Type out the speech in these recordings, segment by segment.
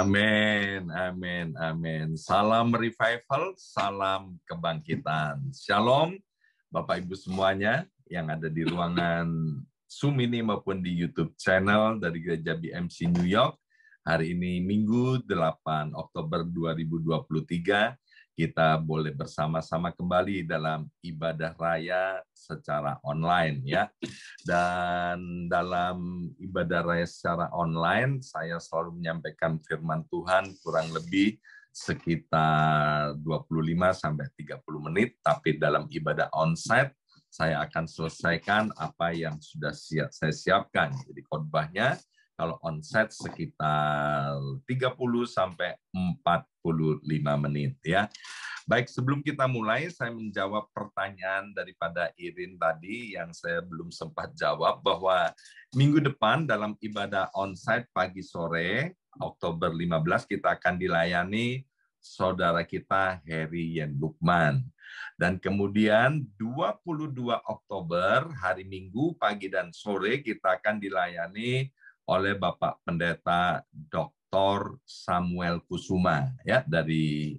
Amin, amin, amin. Salam revival, salam kebangkitan. Shalom, Bapak Ibu semuanya yang ada di ruangan Zoom ini maupun di YouTube channel dari Gereja BMC New York. Hari ini Minggu 8 Oktober 2023 kita boleh bersama-sama kembali dalam ibadah raya secara online ya. Dan dalam ibadah raya secara online saya selalu menyampaikan firman Tuhan kurang lebih sekitar 25 sampai 30 menit tapi dalam ibadah onsite saya akan selesaikan apa yang sudah siap saya siapkan. Jadi khotbahnya kalau onset sekitar 30 sampai 45 menit ya. Baik, sebelum kita mulai saya menjawab pertanyaan daripada Irin tadi yang saya belum sempat jawab bahwa minggu depan dalam ibadah onsite pagi sore Oktober 15 kita akan dilayani saudara kita Harry Yen Lukman. Dan kemudian 22 Oktober hari Minggu pagi dan sore kita akan dilayani oleh Bapak Pendeta Dr. Samuel Kusuma ya dari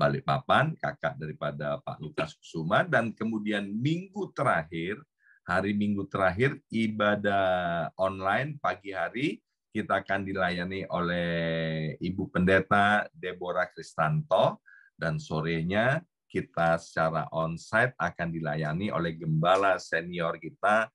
Balikpapan, kakak daripada Pak Lukas Kusuma dan kemudian minggu terakhir hari Minggu terakhir ibadah online pagi hari kita akan dilayani oleh Ibu Pendeta Deborah Kristanto dan sorenya kita secara onsite akan dilayani oleh gembala senior kita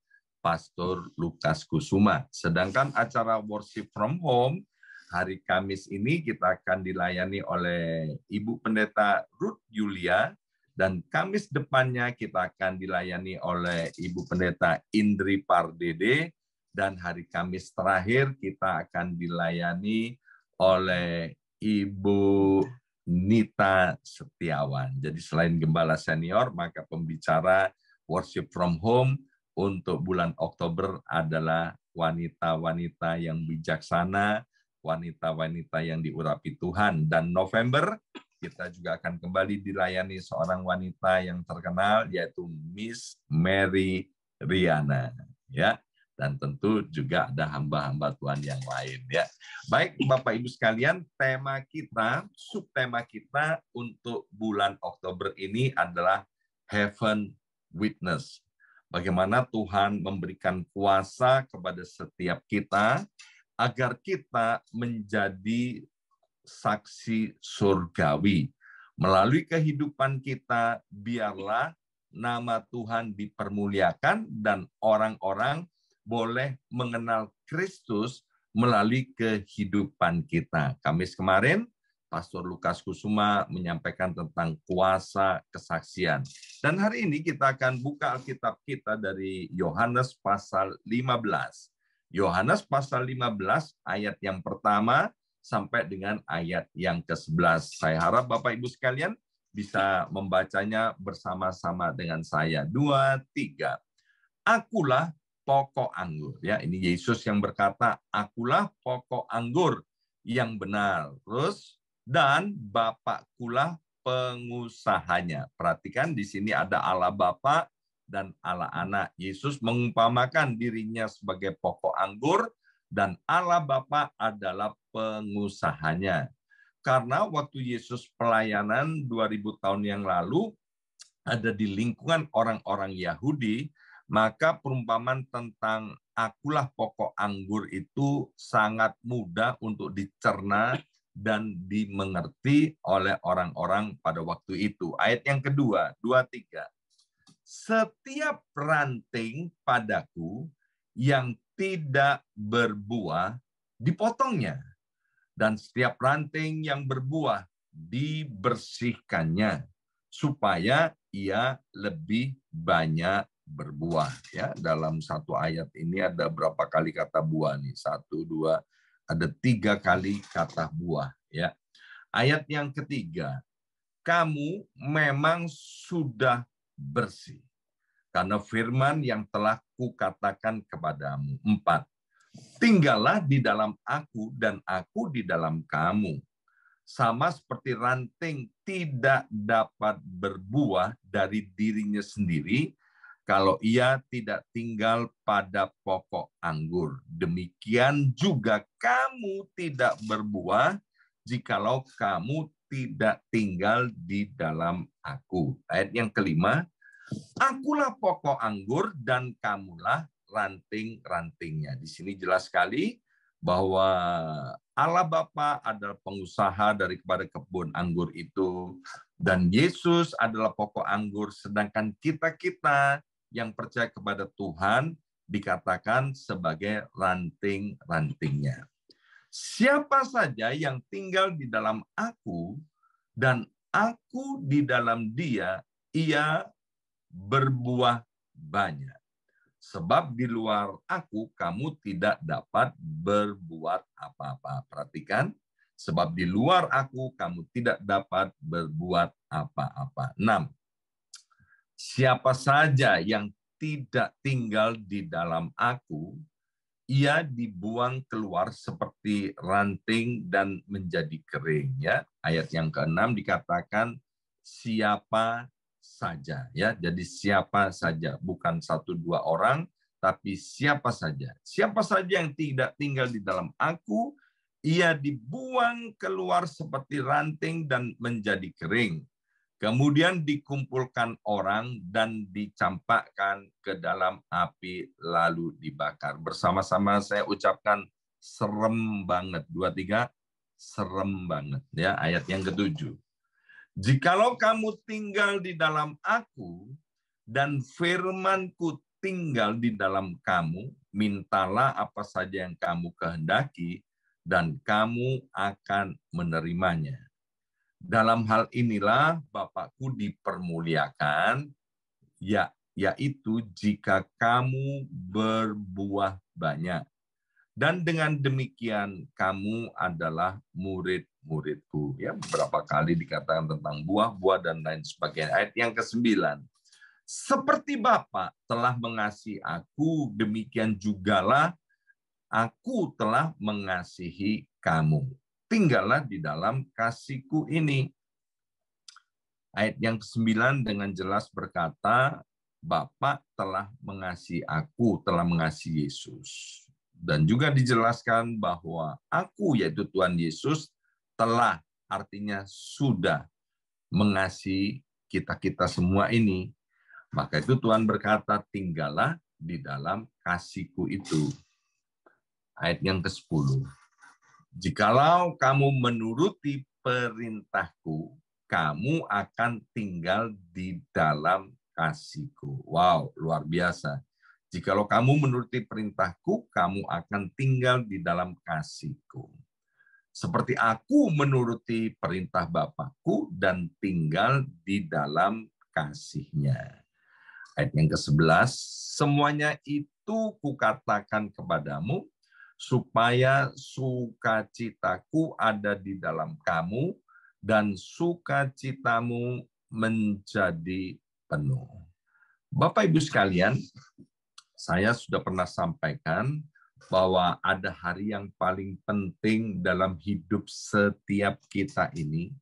Pastor Lukas Kusuma. Sedangkan acara worship from home hari Kamis ini kita akan dilayani oleh Ibu Pendeta Ruth Yulia dan Kamis depannya kita akan dilayani oleh Ibu Pendeta Indri Pardede dan hari Kamis terakhir kita akan dilayani oleh Ibu Nita Setiawan. Jadi selain gembala senior, maka pembicara worship from home untuk bulan Oktober adalah wanita-wanita yang bijaksana, wanita-wanita yang diurapi Tuhan. Dan November kita juga akan kembali dilayani seorang wanita yang terkenal yaitu Miss Mary Riana ya dan tentu juga ada hamba-hamba Tuhan yang lain ya. Baik Bapak Ibu sekalian, tema kita, subtema kita untuk bulan Oktober ini adalah Heaven Witness. Bagaimana Tuhan memberikan kuasa kepada setiap kita agar kita menjadi saksi surgawi. Melalui kehidupan kita, biarlah nama Tuhan dipermuliakan dan orang-orang boleh mengenal Kristus melalui kehidupan kita. Kamis kemarin Pastor Lukas Kusuma menyampaikan tentang kuasa kesaksian. Dan hari ini kita akan buka Alkitab kita dari Yohanes pasal 15. Yohanes pasal 15 ayat yang pertama sampai dengan ayat yang ke-11. Saya harap Bapak Ibu sekalian bisa membacanya bersama-sama dengan saya. Dua, tiga. Akulah pokok anggur. Ya, ini Yesus yang berkata, akulah pokok anggur yang benar. Terus dan bapak kulah pengusahanya. Perhatikan di sini ada Allah bapak dan Allah Anak. Yesus mengumpamakan dirinya sebagai pokok anggur dan Allah bapak adalah pengusahanya. Karena waktu Yesus pelayanan 2000 tahun yang lalu ada di lingkungan orang-orang Yahudi, maka perumpamaan tentang akulah pokok anggur itu sangat mudah untuk dicerna dan dimengerti oleh orang-orang pada waktu itu. Ayat yang kedua, dua tiga Setiap ranting padaku yang tidak berbuah dipotongnya dan setiap ranting yang berbuah dibersihkannya supaya ia lebih banyak berbuah ya dalam satu ayat ini ada berapa kali kata buah nih satu dua ada tiga kali kata buah. ya. Ayat yang ketiga, kamu memang sudah bersih. Karena firman yang telah kukatakan kepadamu. Empat, tinggallah di dalam aku dan aku di dalam kamu. Sama seperti ranting tidak dapat berbuah dari dirinya sendiri, kalau ia tidak tinggal pada pokok anggur. Demikian juga kamu tidak berbuah jikalau kamu tidak tinggal di dalam aku. Ayat yang kelima, akulah pokok anggur dan kamulah ranting-rantingnya. Di sini jelas sekali bahwa Allah Bapa adalah pengusaha dari kepada kebun anggur itu dan Yesus adalah pokok anggur sedangkan kita-kita yang percaya kepada Tuhan dikatakan sebagai ranting-rantingnya. Siapa saja yang tinggal di dalam aku dan aku di dalam dia, ia berbuah banyak. Sebab di luar aku kamu tidak dapat berbuat apa-apa. Perhatikan, sebab di luar aku kamu tidak dapat berbuat apa-apa. 6. Siapa saja yang tidak tinggal di dalam aku, ia dibuang keluar seperti ranting dan menjadi kering ya. Ayat yang keenam dikatakan siapa saja ya. Jadi siapa saja, bukan satu dua orang, tapi siapa saja. Siapa saja yang tidak tinggal di dalam aku, ia dibuang keluar seperti ranting dan menjadi kering. Kemudian dikumpulkan orang dan dicampakkan ke dalam api lalu dibakar. Bersama-sama saya ucapkan serem banget. Dua, tiga, serem banget. ya Ayat yang ketujuh. Jikalau kamu tinggal di dalam aku dan firmanku tinggal di dalam kamu, mintalah apa saja yang kamu kehendaki dan kamu akan menerimanya dalam hal inilah Bapakku dipermuliakan, ya, yaitu jika kamu berbuah banyak. Dan dengan demikian kamu adalah murid-muridku. Ya, beberapa kali dikatakan tentang buah-buah dan lain sebagainya. Ayat yang kesembilan. Seperti Bapak telah mengasihi aku, demikian jugalah aku telah mengasihi kamu tinggallah di dalam kasihku ini. Ayat yang ke-9 dengan jelas berkata, Bapak telah mengasihi aku, telah mengasihi Yesus. Dan juga dijelaskan bahwa aku, yaitu Tuhan Yesus, telah, artinya sudah, mengasihi kita-kita semua ini. Maka itu Tuhan berkata, tinggallah di dalam kasihku itu. Ayat yang ke-10 Jikalau kamu menuruti perintahku, kamu akan tinggal di dalam kasihku. Wow, luar biasa. Jikalau kamu menuruti perintahku, kamu akan tinggal di dalam kasihku. Seperti aku menuruti perintah Bapakku dan tinggal di dalam kasihnya. Ayat yang ke-11, semuanya itu kukatakan kepadamu supaya sukacitaku ada di dalam kamu dan sukacitamu menjadi penuh. Bapak Ibu sekalian, saya sudah pernah sampaikan bahwa ada hari yang paling penting dalam hidup setiap kita ini,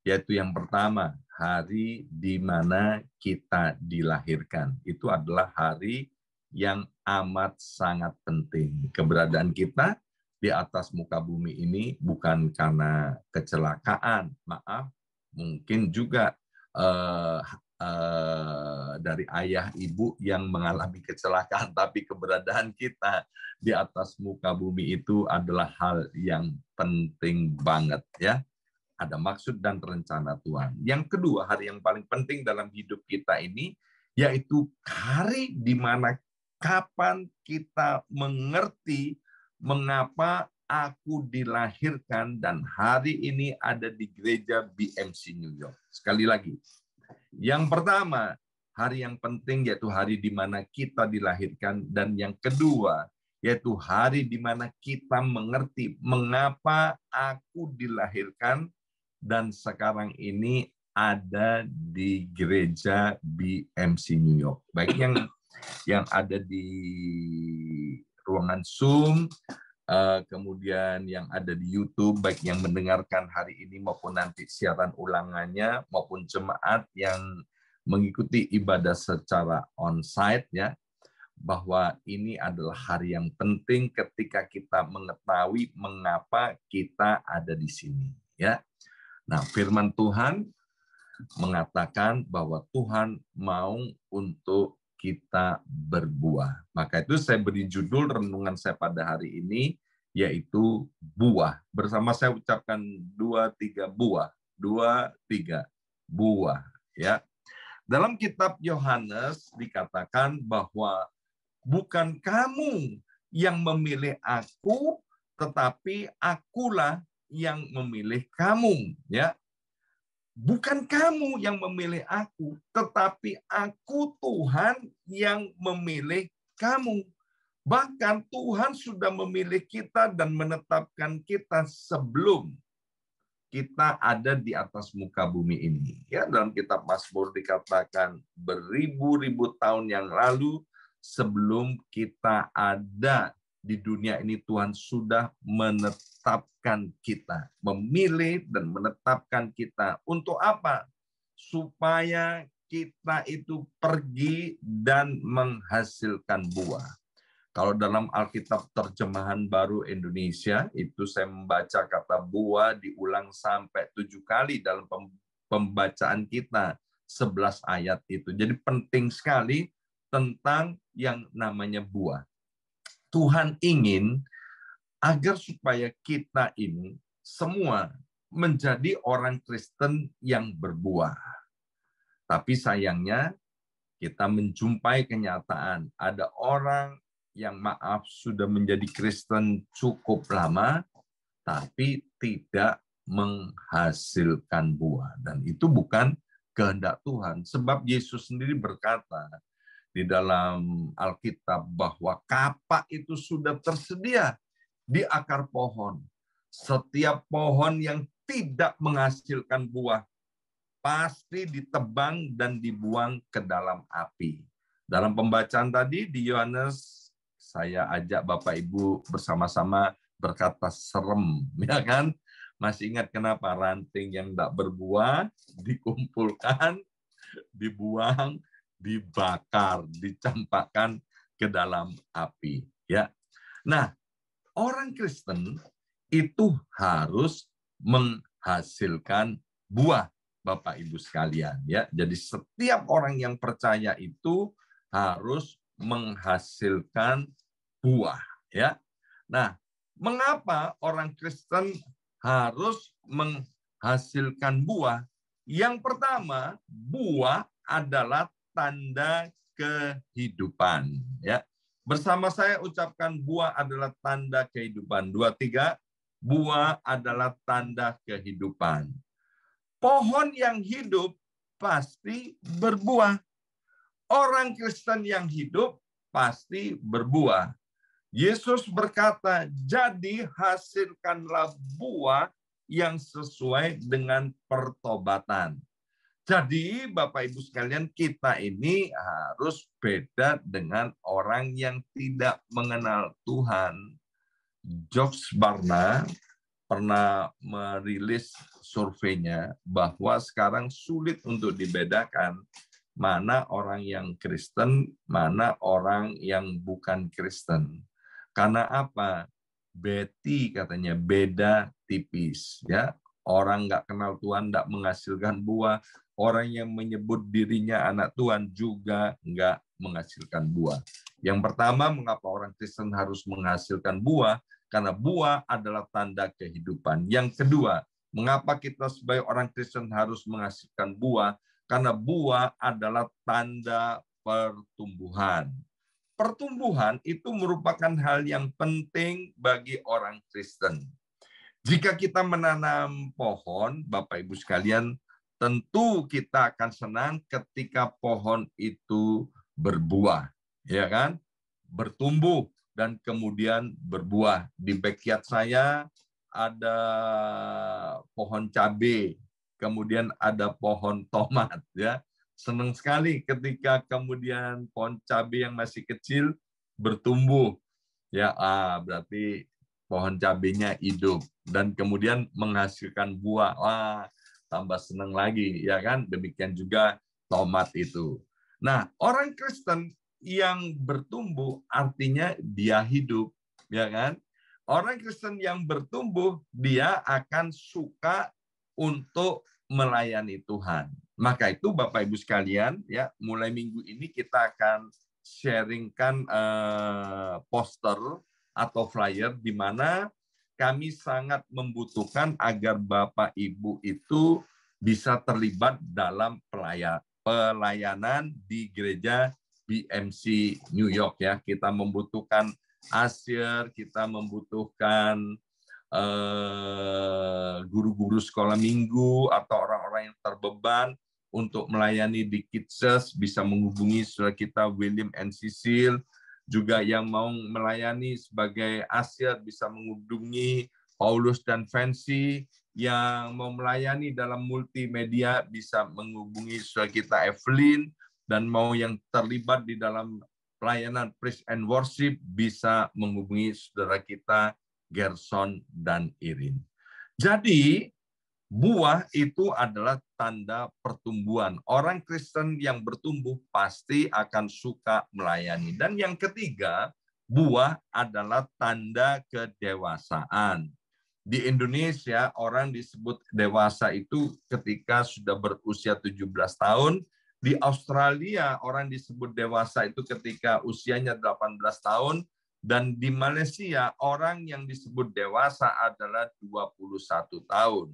yaitu yang pertama, hari di mana kita dilahirkan. Itu adalah hari yang amat sangat penting. Keberadaan kita di atas muka bumi ini bukan karena kecelakaan, maaf, mungkin juga eh, eh, dari ayah ibu yang mengalami kecelakaan, tapi keberadaan kita di atas muka bumi itu adalah hal yang penting banget ya. Ada maksud dan rencana Tuhan. Yang kedua, hari yang paling penting dalam hidup kita ini yaitu hari di mana kapan kita mengerti mengapa aku dilahirkan dan hari ini ada di gereja BMC New York. Sekali lagi, yang pertama, hari yang penting yaitu hari di mana kita dilahirkan dan yang kedua yaitu hari di mana kita mengerti mengapa aku dilahirkan dan sekarang ini ada di gereja BMC New York. Baik yang yang ada di ruangan Zoom, eh, kemudian yang ada di YouTube, baik yang mendengarkan hari ini maupun nanti siaran ulangannya, maupun jemaat yang mengikuti ibadah secara on-site, ya, bahwa ini adalah hari yang penting ketika kita mengetahui mengapa kita ada di sini, ya. Nah, firman Tuhan mengatakan bahwa Tuhan mau untuk kita berbuah. Maka itu saya beri judul renungan saya pada hari ini yaitu buah. Bersama saya ucapkan dua tiga buah, dua tiga buah. Ya, dalam kitab Yohanes dikatakan bahwa bukan kamu yang memilih aku, tetapi akulah yang memilih kamu. Ya, Bukan kamu yang memilih aku, tetapi aku Tuhan yang memilih kamu. Bahkan Tuhan sudah memilih kita dan menetapkan kita sebelum kita ada di atas muka bumi ini. Ya, dalam kitab Mazmur dikatakan beribu-ribu tahun yang lalu sebelum kita ada di dunia ini Tuhan sudah menetapkan kita, memilih dan menetapkan kita untuk apa? Supaya kita itu pergi dan menghasilkan buah. Kalau dalam Alkitab terjemahan baru Indonesia, itu saya membaca kata buah diulang sampai tujuh kali dalam pembacaan kita sebelas ayat itu. Jadi penting sekali tentang yang namanya buah. Tuhan ingin agar supaya kita ini semua menjadi orang Kristen yang berbuah. Tapi sayangnya kita menjumpai kenyataan ada orang yang maaf sudah menjadi Kristen cukup lama tapi tidak menghasilkan buah dan itu bukan kehendak Tuhan sebab Yesus sendiri berkata di dalam Alkitab bahwa kapak itu sudah tersedia di akar pohon. Setiap pohon yang tidak menghasilkan buah pasti ditebang dan dibuang ke dalam api. Dalam pembacaan tadi di Yohanes saya ajak Bapak Ibu bersama-sama berkata serem, ya kan? Masih ingat kenapa ranting yang tidak berbuah dikumpulkan, dibuang, dibakar, dicampakkan ke dalam api, ya. Nah, orang Kristen itu harus menghasilkan buah, Bapak Ibu sekalian, ya. Jadi setiap orang yang percaya itu harus menghasilkan buah, ya. Nah, mengapa orang Kristen harus menghasilkan buah? Yang pertama, buah adalah tanda kehidupan ya. Bersama saya ucapkan buah adalah tanda kehidupan. Dua, tiga. Buah adalah tanda kehidupan. Pohon yang hidup pasti berbuah. Orang Kristen yang hidup pasti berbuah. Yesus berkata, jadi hasilkanlah buah yang sesuai dengan pertobatan. Jadi Bapak Ibu sekalian kita ini harus beda dengan orang yang tidak mengenal Tuhan. Jobs Barna pernah merilis surveinya bahwa sekarang sulit untuk dibedakan mana orang yang Kristen, mana orang yang bukan Kristen. Karena apa? Betty katanya beda tipis ya. Orang nggak kenal Tuhan, nggak menghasilkan buah orang yang menyebut dirinya anak Tuhan juga nggak menghasilkan buah. Yang pertama, mengapa orang Kristen harus menghasilkan buah? Karena buah adalah tanda kehidupan. Yang kedua, mengapa kita sebagai orang Kristen harus menghasilkan buah? Karena buah adalah tanda pertumbuhan. Pertumbuhan itu merupakan hal yang penting bagi orang Kristen. Jika kita menanam pohon, Bapak Ibu sekalian, tentu kita akan senang ketika pohon itu berbuah, ya kan? Bertumbuh dan kemudian berbuah. Di backyard saya ada pohon cabe, kemudian ada pohon tomat, ya. Senang sekali ketika kemudian pohon cabe yang masih kecil bertumbuh. Ya, ah, berarti pohon cabenya hidup dan kemudian menghasilkan buah. Wah, tambah senang lagi, ya kan? Demikian juga tomat itu. Nah, orang Kristen yang bertumbuh artinya dia hidup, ya kan? Orang Kristen yang bertumbuh dia akan suka untuk melayani Tuhan. Maka itu Bapak Ibu sekalian, ya, mulai minggu ini kita akan sharingkan eh, poster atau flyer di mana kami sangat membutuhkan agar Bapak Ibu itu bisa terlibat dalam pelayanan di gereja BMC New York ya. Kita membutuhkan asir, kita membutuhkan eh, guru-guru sekolah minggu atau orang-orang yang terbeban untuk melayani di Kitses bisa menghubungi saudara kita William and Cecil juga yang mau melayani sebagai asyat bisa menghubungi Paulus dan Fancy yang mau melayani dalam multimedia bisa menghubungi saudara kita Evelyn dan mau yang terlibat di dalam pelayanan praise and worship bisa menghubungi saudara kita Gerson dan Irin. Jadi Buah itu adalah tanda pertumbuhan. Orang Kristen yang bertumbuh pasti akan suka melayani. Dan yang ketiga, buah adalah tanda kedewasaan. Di Indonesia, orang disebut dewasa itu ketika sudah berusia 17 tahun. Di Australia, orang disebut dewasa itu ketika usianya 18 tahun. Dan di Malaysia, orang yang disebut dewasa adalah 21 tahun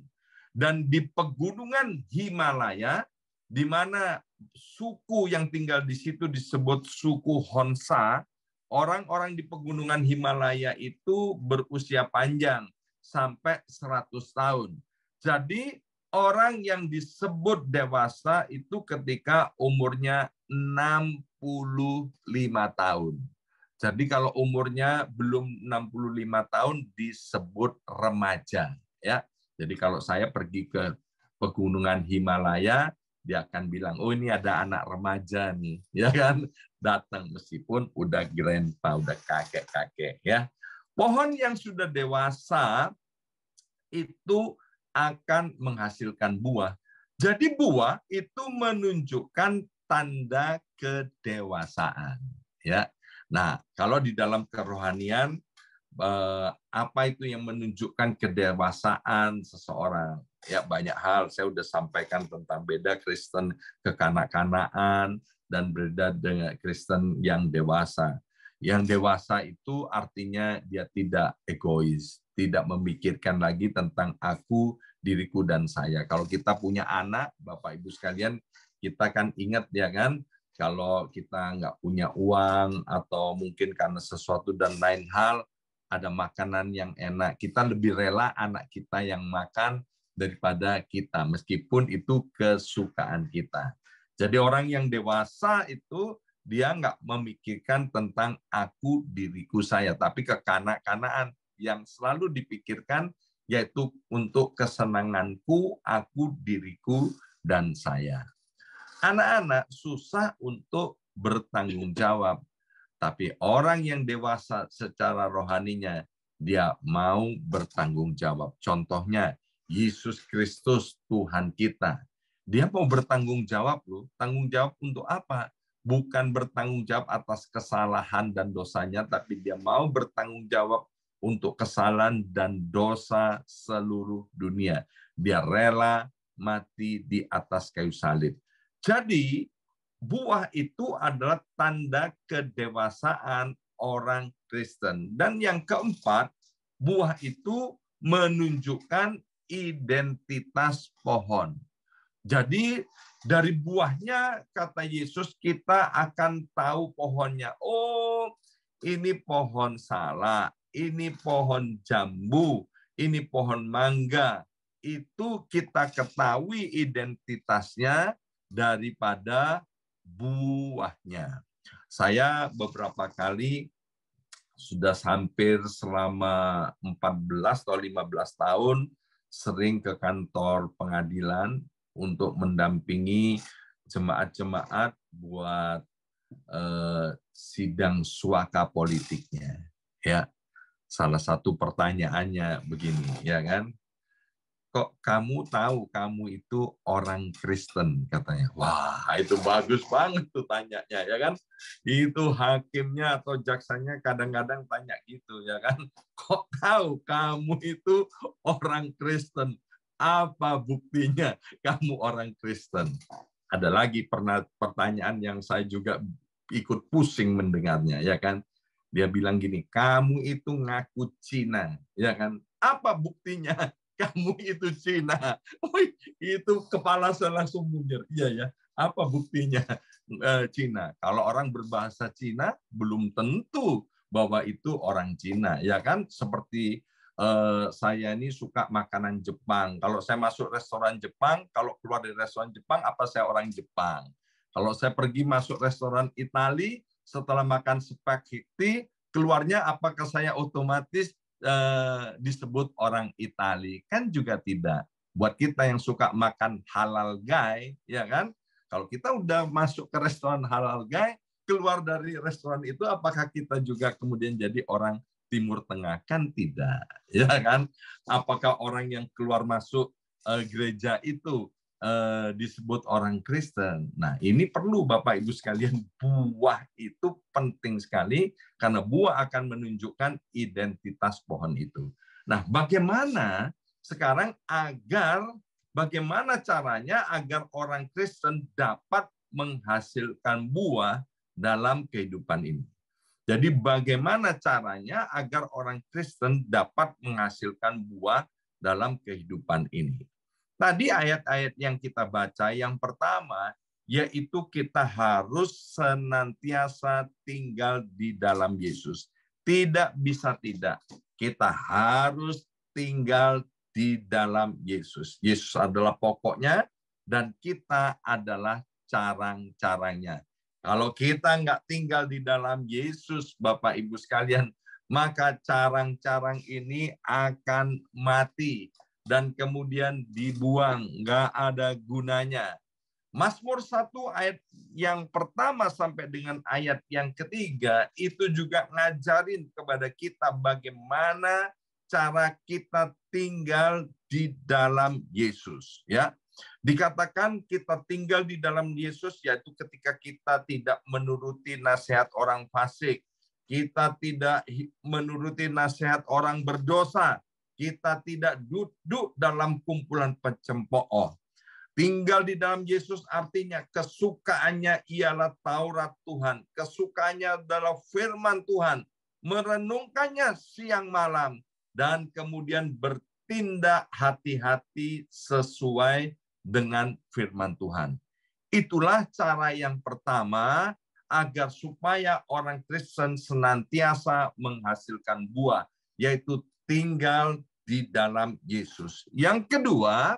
dan di pegunungan Himalaya di mana suku yang tinggal di situ disebut suku Honsa, orang-orang di pegunungan Himalaya itu berusia panjang sampai 100 tahun. Jadi orang yang disebut dewasa itu ketika umurnya 65 tahun. Jadi kalau umurnya belum 65 tahun disebut remaja, ya. Jadi kalau saya pergi ke pegunungan Himalaya, dia akan bilang, oh ini ada anak remaja nih, ya kan? Datang meskipun udah grandpa, udah kakek-kakek ya. Pohon yang sudah dewasa itu akan menghasilkan buah. Jadi buah itu menunjukkan tanda kedewasaan. Ya, nah kalau di dalam kerohanian Eh, apa itu yang menunjukkan kedewasaan seseorang ya banyak hal saya sudah sampaikan tentang beda Kristen kekanak kanakan dan beda dengan Kristen yang dewasa yang dewasa itu artinya dia tidak egois tidak memikirkan lagi tentang aku diriku dan saya kalau kita punya anak bapak ibu sekalian kita kan ingat ya kan kalau kita nggak punya uang atau mungkin karena sesuatu dan lain hal ada makanan yang enak. Kita lebih rela anak kita yang makan daripada kita, meskipun itu kesukaan kita. Jadi orang yang dewasa itu dia nggak memikirkan tentang aku, diriku, saya, tapi kekanak-kanaan yang selalu dipikirkan yaitu untuk kesenanganku, aku, diriku, dan saya. Anak-anak susah untuk bertanggung jawab tapi orang yang dewasa secara rohaninya, dia mau bertanggung jawab. Contohnya, Yesus Kristus Tuhan kita. Dia mau bertanggung jawab loh. Tanggung jawab untuk apa? Bukan bertanggung jawab atas kesalahan dan dosanya, tapi dia mau bertanggung jawab untuk kesalahan dan dosa seluruh dunia. Dia rela mati di atas kayu salib. Jadi buah itu adalah tanda kedewasaan orang Kristen. Dan yang keempat, buah itu menunjukkan identitas pohon. Jadi dari buahnya kata Yesus kita akan tahu pohonnya. Oh, ini pohon salak, ini pohon jambu, ini pohon mangga. Itu kita ketahui identitasnya daripada buahnya. Saya beberapa kali sudah hampir selama 14 atau 15 tahun sering ke kantor pengadilan untuk mendampingi jemaat-jemaat buat eh, sidang suaka politiknya. Ya, salah satu pertanyaannya begini, ya kan? kok kamu tahu kamu itu orang Kristen katanya. Wah, itu bagus banget tuh tanyanya ya kan. Itu hakimnya atau jaksanya kadang-kadang tanya gitu ya kan. Kok tahu kamu itu orang Kristen? Apa buktinya kamu orang Kristen? Ada lagi pernah pertanyaan yang saya juga ikut pusing mendengarnya ya kan. Dia bilang gini, kamu itu ngaku Cina, ya kan? Apa buktinya kamu itu Cina. Oh, itu kepala saya langsung munyer. Iya ya. Apa buktinya eh, Cina? Kalau orang berbahasa Cina belum tentu bahwa itu orang Cina, ya kan? Seperti eh, saya ini suka makanan Jepang. Kalau saya masuk restoran Jepang, kalau keluar dari restoran Jepang, apa saya orang Jepang? Kalau saya pergi masuk restoran Itali, setelah makan spaghetti, keluarnya apakah saya otomatis Eh, disebut orang Itali? Kan juga tidak. Buat kita yang suka makan halal guy, ya kan? Kalau kita udah masuk ke restoran halal guy, keluar dari restoran itu apakah kita juga kemudian jadi orang Timur Tengah kan tidak, ya kan? Apakah orang yang keluar masuk eh, gereja itu Eh, disebut orang Kristen. Nah, ini perlu Bapak Ibu sekalian, buah itu penting sekali karena buah akan menunjukkan identitas pohon itu. Nah, bagaimana sekarang agar bagaimana caranya agar orang Kristen dapat menghasilkan buah dalam kehidupan ini. Jadi bagaimana caranya agar orang Kristen dapat menghasilkan buah dalam kehidupan ini? Tadi ayat-ayat yang kita baca yang pertama yaitu kita harus senantiasa tinggal di dalam Yesus. Tidak bisa tidak. Kita harus tinggal di dalam Yesus. Yesus adalah pokoknya dan kita adalah carang-carangnya. Kalau kita nggak tinggal di dalam Yesus, Bapak Ibu sekalian, maka carang-carang ini akan mati dan kemudian dibuang, nggak ada gunanya. Mazmur 1 ayat yang pertama sampai dengan ayat yang ketiga itu juga ngajarin kepada kita bagaimana cara kita tinggal di dalam Yesus ya. Dikatakan kita tinggal di dalam Yesus yaitu ketika kita tidak menuruti nasihat orang fasik, kita tidak menuruti nasihat orang berdosa, kita tidak duduk dalam kumpulan pencempooh. Tinggal di dalam Yesus artinya kesukaannya ialah Taurat Tuhan. Kesukaannya adalah firman Tuhan. Merenungkannya siang malam. Dan kemudian bertindak hati-hati sesuai dengan firman Tuhan. Itulah cara yang pertama agar supaya orang Kristen senantiasa menghasilkan buah, yaitu tinggal di dalam Yesus. Yang kedua,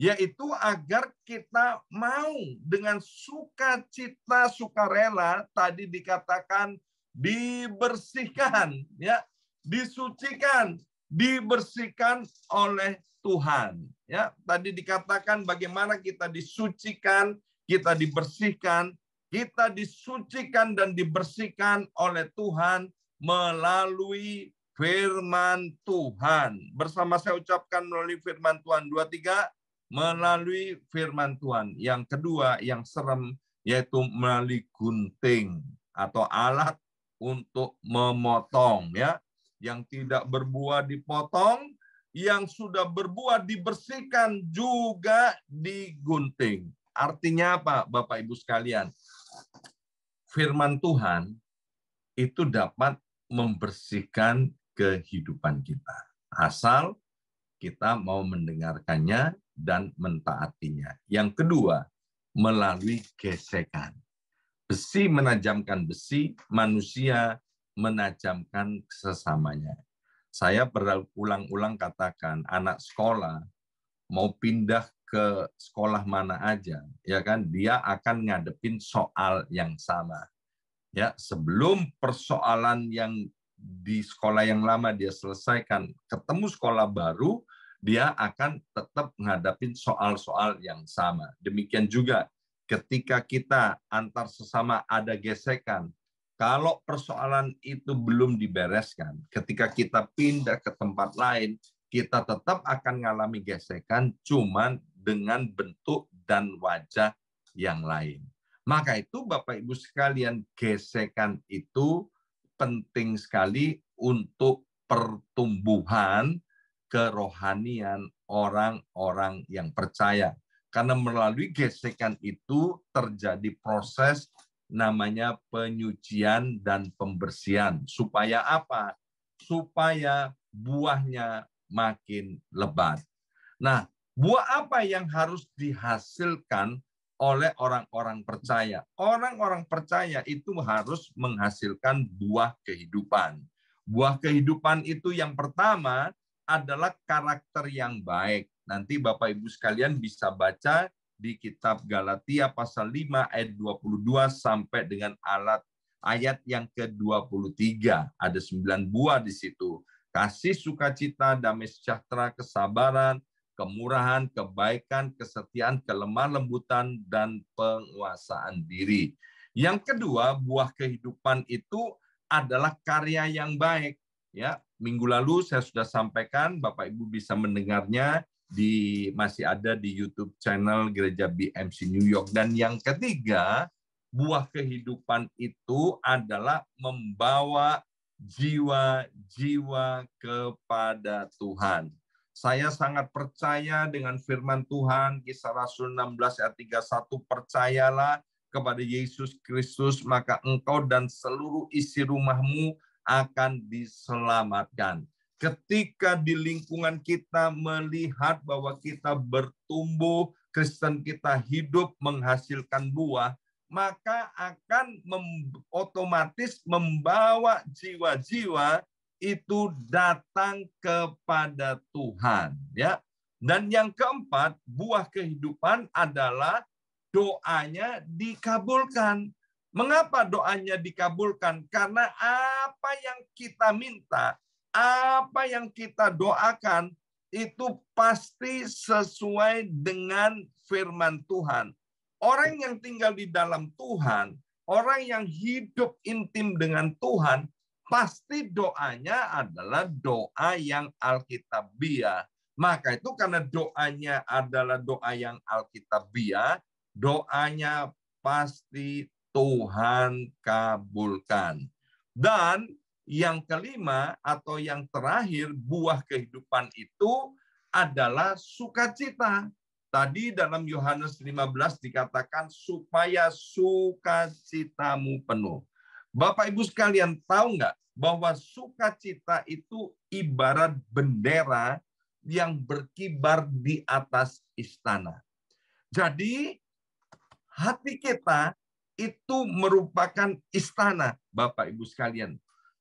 yaitu agar kita mau dengan sukacita sukarela tadi dikatakan dibersihkan ya disucikan dibersihkan oleh Tuhan ya tadi dikatakan bagaimana kita disucikan kita dibersihkan kita disucikan dan dibersihkan oleh Tuhan melalui firman Tuhan. Bersama saya ucapkan melalui firman Tuhan. Dua, tiga, melalui firman Tuhan. Yang kedua, yang serem, yaitu melalui gunting atau alat untuk memotong ya yang tidak berbuah dipotong yang sudah berbuah dibersihkan juga digunting artinya apa Bapak Ibu sekalian firman Tuhan itu dapat membersihkan kehidupan kita. Asal kita mau mendengarkannya dan mentaatinya. Yang kedua, melalui gesekan. Besi menajamkan besi, manusia menajamkan sesamanya. Saya berulang-ulang katakan, anak sekolah mau pindah ke sekolah mana aja, ya kan, dia akan ngadepin soal yang sama. Ya, sebelum persoalan yang di sekolah yang lama dia selesaikan, ketemu sekolah baru, dia akan tetap menghadapi soal-soal yang sama. Demikian juga ketika kita antar sesama ada gesekan, kalau persoalan itu belum dibereskan, ketika kita pindah ke tempat lain, kita tetap akan mengalami gesekan cuman dengan bentuk dan wajah yang lain. Maka itu Bapak Ibu sekalian, gesekan itu penting sekali untuk pertumbuhan kerohanian orang-orang yang percaya. Karena melalui gesekan itu terjadi proses namanya penyucian dan pembersihan. Supaya apa? Supaya buahnya makin lebat. Nah, buah apa yang harus dihasilkan oleh orang-orang percaya. Orang-orang percaya itu harus menghasilkan buah kehidupan. Buah kehidupan itu yang pertama adalah karakter yang baik. Nanti Bapak Ibu sekalian bisa baca di kitab Galatia pasal 5 ayat 22 sampai dengan alat ayat yang ke-23. Ada sembilan buah di situ. Kasih sukacita, damai sejahtera, kesabaran, kemurahan, kebaikan, kesetiaan, kelemah lembutan, dan penguasaan diri. Yang kedua, buah kehidupan itu adalah karya yang baik. Ya, minggu lalu saya sudah sampaikan, Bapak Ibu bisa mendengarnya di masih ada di YouTube channel Gereja BMC New York. Dan yang ketiga, buah kehidupan itu adalah membawa jiwa-jiwa kepada Tuhan. Saya sangat percaya dengan firman Tuhan, kisah Rasul 16 ayat 31, percayalah kepada Yesus Kristus, maka engkau dan seluruh isi rumahmu akan diselamatkan. Ketika di lingkungan kita melihat bahwa kita bertumbuh, Kristen kita hidup menghasilkan buah, maka akan mem otomatis membawa jiwa-jiwa itu datang kepada Tuhan, ya. Dan yang keempat, buah kehidupan adalah doanya dikabulkan. Mengapa doanya dikabulkan? Karena apa yang kita minta, apa yang kita doakan itu pasti sesuai dengan firman Tuhan. Orang yang tinggal di dalam Tuhan, orang yang hidup intim dengan Tuhan, pasti doanya adalah doa yang alkitabiah. Maka itu karena doanya adalah doa yang alkitabiah, doanya pasti Tuhan kabulkan. Dan yang kelima atau yang terakhir buah kehidupan itu adalah sukacita. Tadi dalam Yohanes 15 dikatakan supaya sukacitamu penuh. Bapak Ibu sekalian tahu nggak bahwa sukacita itu ibarat bendera yang berkibar di atas istana. Jadi hati kita itu merupakan istana Bapak Ibu sekalian.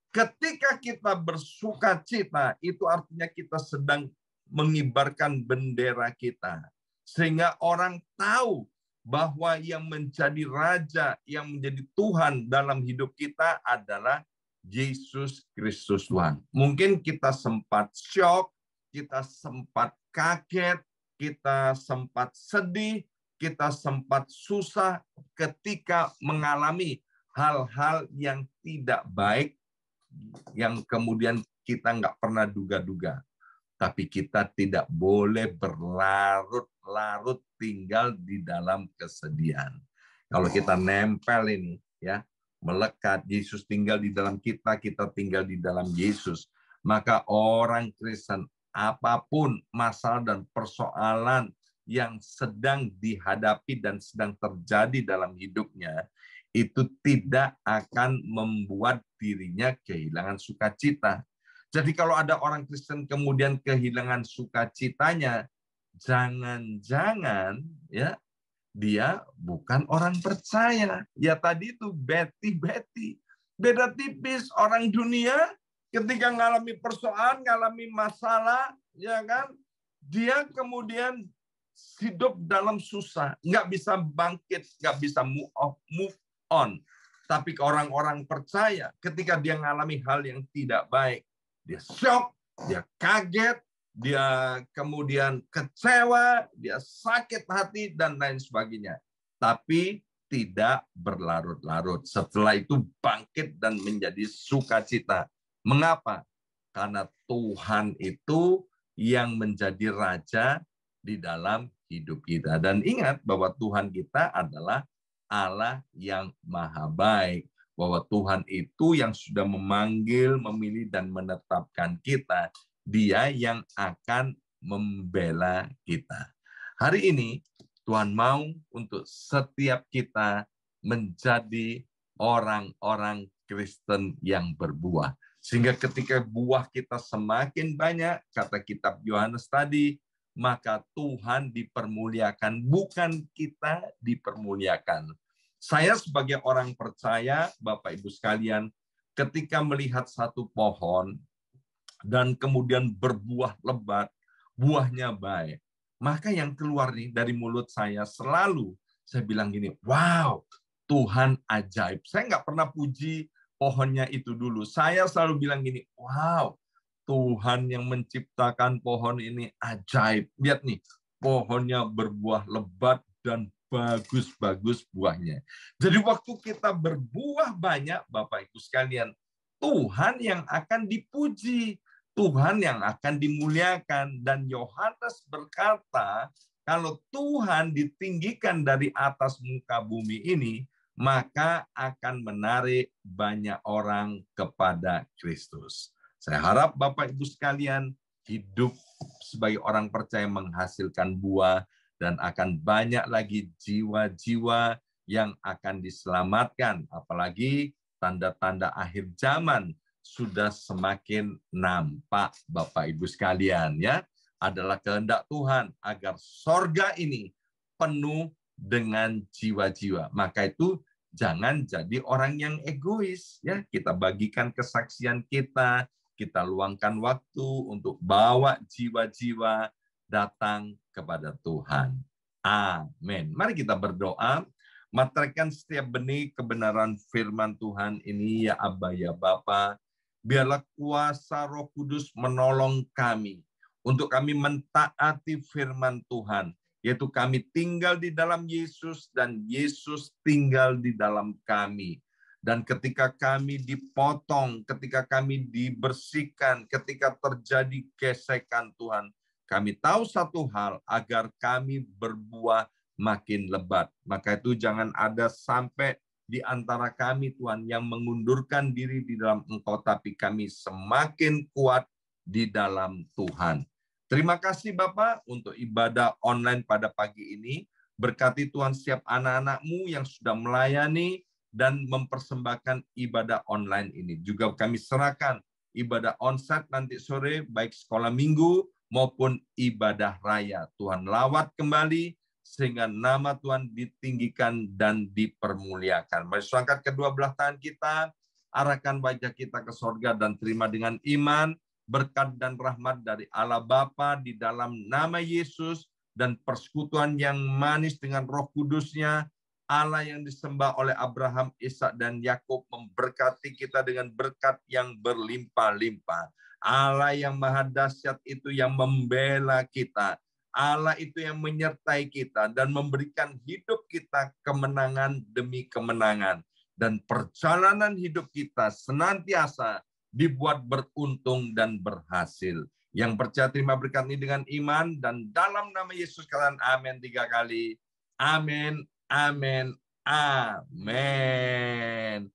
Ketika kita bersukacita itu artinya kita sedang mengibarkan bendera kita sehingga orang tahu bahwa yang menjadi raja, yang menjadi Tuhan dalam hidup kita adalah Yesus Kristus Tuhan. Mungkin kita sempat shock, kita sempat kaget, kita sempat sedih, kita sempat susah ketika mengalami hal-hal yang tidak baik yang kemudian kita nggak pernah duga-duga tapi kita tidak boleh berlarut-larut tinggal di dalam kesedihan. Kalau kita nempel ini ya, melekat Yesus tinggal di dalam kita, kita tinggal di dalam Yesus, maka orang Kristen apapun masalah dan persoalan yang sedang dihadapi dan sedang terjadi dalam hidupnya itu tidak akan membuat dirinya kehilangan sukacita jadi kalau ada orang Kristen kemudian kehilangan sukacitanya, jangan-jangan ya dia bukan orang percaya. Ya tadi itu beti-beti. Beda tipis orang dunia ketika ngalami persoalan, ngalami masalah, ya kan? Dia kemudian hidup dalam susah, nggak bisa bangkit, nggak bisa move on, oh, move on. Tapi orang-orang percaya ketika dia mengalami hal yang tidak baik, dia shock, dia kaget, dia kemudian kecewa, dia sakit hati, dan lain sebagainya. Tapi tidak berlarut-larut. Setelah itu bangkit dan menjadi sukacita. Mengapa? Karena Tuhan itu yang menjadi raja di dalam hidup kita. Dan ingat bahwa Tuhan kita adalah Allah yang maha baik bahwa Tuhan itu yang sudah memanggil, memilih, dan menetapkan kita, dia yang akan membela kita. Hari ini, Tuhan mau untuk setiap kita menjadi orang-orang Kristen yang berbuah. Sehingga ketika buah kita semakin banyak, kata kitab Yohanes tadi, maka Tuhan dipermuliakan, bukan kita dipermuliakan. Saya sebagai orang percaya, Bapak Ibu sekalian, ketika melihat satu pohon dan kemudian berbuah lebat, buahnya baik, maka yang keluar nih dari mulut saya selalu saya bilang gini, wow, Tuhan ajaib. Saya nggak pernah puji pohonnya itu dulu. Saya selalu bilang gini, wow, Tuhan yang menciptakan pohon ini ajaib. Lihat nih, pohonnya berbuah lebat dan bagus-bagus buahnya. Jadi waktu kita berbuah banyak, Bapak Ibu sekalian, Tuhan yang akan dipuji, Tuhan yang akan dimuliakan. Dan Yohanes berkata, kalau Tuhan ditinggikan dari atas muka bumi ini, maka akan menarik banyak orang kepada Kristus. Saya harap Bapak Ibu sekalian hidup sebagai orang percaya menghasilkan buah dan akan banyak lagi jiwa-jiwa yang akan diselamatkan. Apalagi tanda-tanda akhir zaman sudah semakin nampak Bapak Ibu sekalian ya. Adalah kehendak Tuhan agar sorga ini penuh dengan jiwa-jiwa. Maka itu jangan jadi orang yang egois ya. Kita bagikan kesaksian kita, kita luangkan waktu untuk bawa jiwa-jiwa datang kepada Tuhan. Amin. Mari kita berdoa. Materaikan setiap benih kebenaran firman Tuhan ini ya Abba ya Bapa. Biarlah kuasa Roh Kudus menolong kami untuk kami mentaati firman Tuhan, yaitu kami tinggal di dalam Yesus dan Yesus tinggal di dalam kami. Dan ketika kami dipotong, ketika kami dibersihkan, ketika terjadi gesekan Tuhan, kami tahu satu hal agar kami berbuah makin lebat. Maka itu jangan ada sampai di antara kami Tuhan yang mengundurkan diri di dalam Engkau tapi kami semakin kuat di dalam Tuhan. Terima kasih Bapak untuk ibadah online pada pagi ini. Berkati Tuhan setiap anak-anakmu yang sudah melayani dan mempersembahkan ibadah online ini. Juga kami serahkan ibadah onset nanti sore, baik sekolah minggu maupun ibadah raya. Tuhan lawat kembali sehingga nama Tuhan ditinggikan dan dipermuliakan. Mari angkat kedua belah tangan kita, arahkan wajah kita ke sorga dan terima dengan iman, berkat dan rahmat dari Allah Bapa di dalam nama Yesus dan persekutuan yang manis dengan roh kudusnya, Allah yang disembah oleh Abraham, Ishak dan Yakub memberkati kita dengan berkat yang berlimpah-limpah Allah yang maha dahsyat itu yang membela kita. Allah itu yang menyertai kita dan memberikan hidup kita kemenangan demi kemenangan. Dan perjalanan hidup kita senantiasa dibuat beruntung dan berhasil. Yang percaya terima berkat ini dengan iman dan dalam nama Yesus kalian amin tiga kali. Amin, amin, amin.